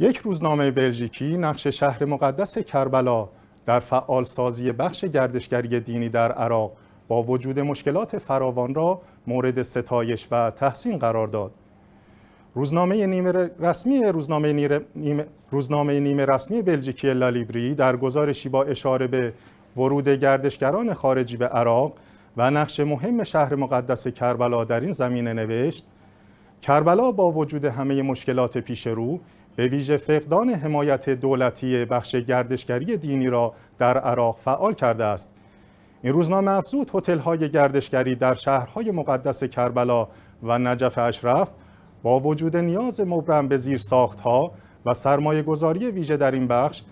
یک روزنامه بلژیکی نقش شهر مقدس کربلا در فعال سازی بخش گردشگری دینی در عراق با وجود مشکلات فراوان را مورد ستایش و تحسین قرار داد. روزنامه نیمه رسمی روزنامه نیمه, روزنامه رسمی بلژیکی لالیبری در گزارشی با اشاره به ورود گردشگران خارجی به عراق و نقش مهم شهر مقدس کربلا در این زمینه نوشت کربلا با وجود همه مشکلات پیش رو به ویژه فقدان حمایت دولتی بخش گردشگری دینی را در عراق فعال کرده است این روزنامه افزود های گردشگری در شهرهای مقدس کربلا و نجف اشرف با وجود نیاز مبرم به زیر ها و سرمایه گذاری ویژه در این بخش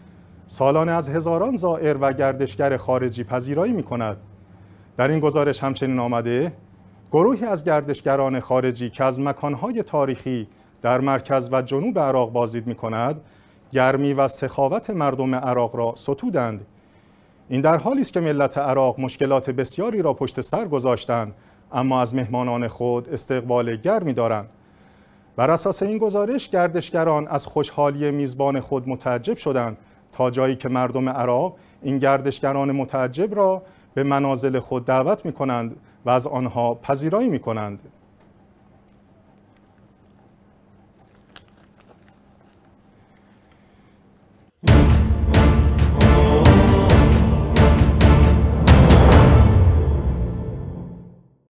سالانه از هزاران زائر و گردشگر خارجی پذیرایی می کند. در این گزارش همچنین آمده گروهی از گردشگران خارجی که از مکانهای تاریخی در مرکز و جنوب عراق بازدید می کند گرمی و سخاوت مردم عراق را ستودند این در حالی است که ملت عراق مشکلات بسیاری را پشت سر گذاشتند اما از مهمانان خود استقبال گرمی دارند بر اساس این گزارش گردشگران از خوشحالی میزبان خود متعجب شدند تا جایی که مردم عراق این گردشگران متعجب را به منازل خود دعوت می کنند و از آنها پذیرایی می کنند.